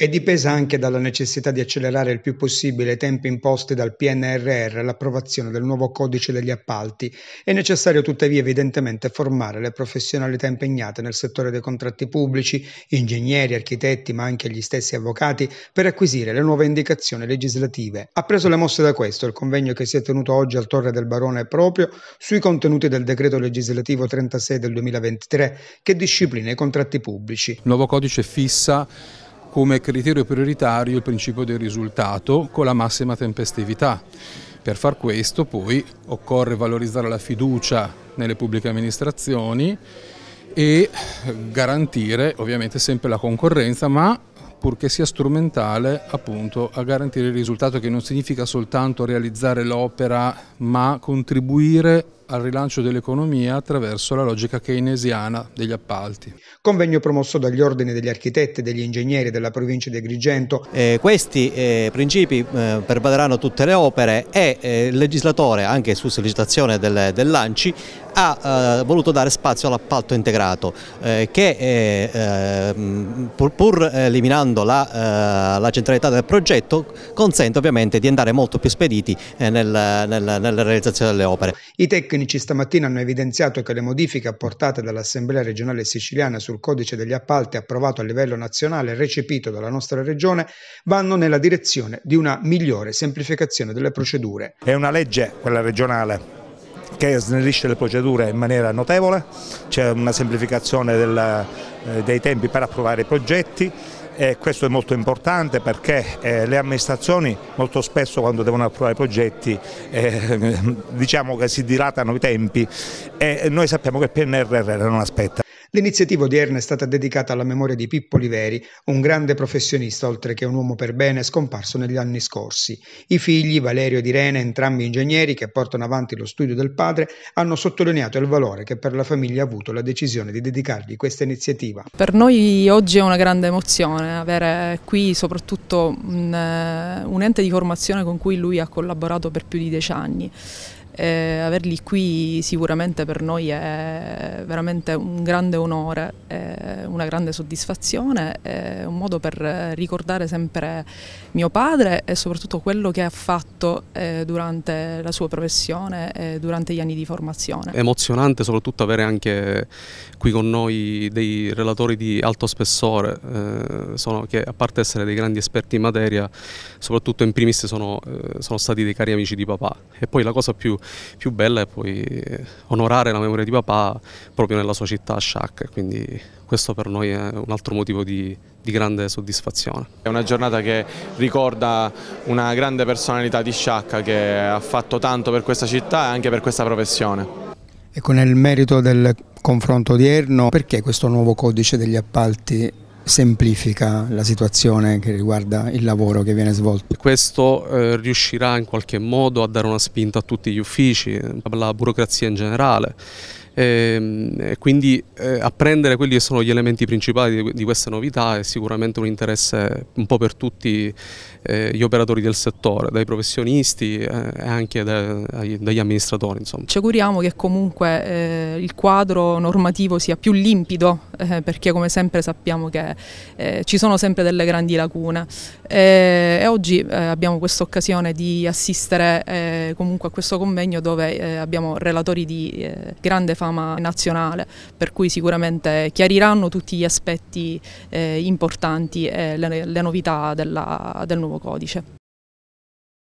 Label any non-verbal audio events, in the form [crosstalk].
è dipesa anche dalla necessità di accelerare il più possibile i tempi imposti dal PNRR all'approvazione del nuovo codice degli appalti. È necessario tuttavia evidentemente formare le professionalità impegnate nel settore dei contratti pubblici, ingegneri, architetti, ma anche gli stessi avvocati, per acquisire le nuove indicazioni legislative. Ha preso le mosse da questo il convegno che si è tenuto oggi al Torre del Barone proprio sui contenuti del decreto legislativo 36 del 2023 che disciplina i contratti pubblici. Il nuovo codice fissa come criterio prioritario il principio del risultato con la massima tempestività. Per far questo poi occorre valorizzare la fiducia nelle pubbliche amministrazioni e eh, garantire ovviamente sempre la concorrenza ma purché sia strumentale appunto a garantire il risultato che non significa soltanto realizzare l'opera ma contribuire al rilancio dell'economia attraverso la logica keynesiana degli appalti. Convegno promosso dagli ordini degli architetti e degli ingegneri della provincia di Agrigento. Eh, questi eh, principi eh, pervaderanno tutte le opere e eh, il legislatore, anche su sollecitazione del, dell'ANCI, ha eh, voluto dare spazio all'appalto integrato eh, che pur, pur, eliminando la, la, centralità del progetto consente ovviamente di andare molto più spediti nel, nel, nella realizzazione delle opere. I tecnici tecnici stamattina hanno evidenziato che le modifiche apportate dall'Assemblea regionale siciliana sul codice degli appalti approvato a livello nazionale e recepito dalla nostra regione vanno nella direzione di una migliore semplificazione delle procedure. È una legge, quella regionale, che snellisce le procedure in maniera notevole, c'è una semplificazione del, eh, dei tempi per approvare i progetti, e questo è molto importante perché eh, le amministrazioni molto spesso quando devono approvare i progetti eh, [laughs] diciamo che si dilatano i tempi e noi sappiamo che il PNRR non aspetta. L'iniziativa odierna è stata dedicata alla memoria di Pippo Liveri, un grande professionista oltre che un uomo per bene scomparso negli anni scorsi. I figli, Valerio ed Irene, entrambi ingegneri che portano avanti lo studio del padre, hanno sottolineato il valore che per la famiglia ha avuto la decisione di dedicargli questa iniziativa. Per noi oggi è una grande emozione avere qui soprattutto un, eh, un ente di formazione con cui lui ha collaborato per più di dieci anni eh, averli qui sicuramente per noi è veramente un grande onore, eh, una grande soddisfazione, eh, un modo per ricordare sempre mio padre e soprattutto quello che ha fatto eh, durante la sua professione e durante gli anni di formazione. È emozionante soprattutto avere anche qui con noi dei relatori di alto spessore, eh, sono, che a parte essere dei grandi esperti in materia, soprattutto in primis sono, eh, sono stati dei cari amici di papà. E poi la cosa più più bella è poi eh, onorare la memoria di papà proprio nella sua città a Sciac, quindi questo per noi è un altro motivo di, di grande soddisfazione. È una giornata che ricorda una grande personalità di Sciacca che ha fatto tanto per questa città e anche per questa professione. Ecco, nel merito del confronto odierno, perché questo nuovo codice degli appalti semplifica la situazione che riguarda il lavoro che viene svolto. Questo eh, riuscirà in qualche modo a dare una spinta a tutti gli uffici, alla burocrazia in generale. Ehm, e, quindi eh, apprendere quelli che sono gli elementi principali di, questa novità è sicuramente un interesse un po' per tutti eh, gli operatori del settore, dai professionisti eh, e anche dagli amministratori. Insomma. Ci auguriamo che comunque il quadro normativo sia più limpido perché come sempre sappiamo che ci sono sempre delle grandi lacune e oggi abbiamo questa occasione di assistere comunque a questo convegno dove eh, abbiamo relatori di eh, grande fama nazionale, per cui sicuramente chiariranno tutti gli aspetti eh, importanti e le, novità della, del nuovo codice.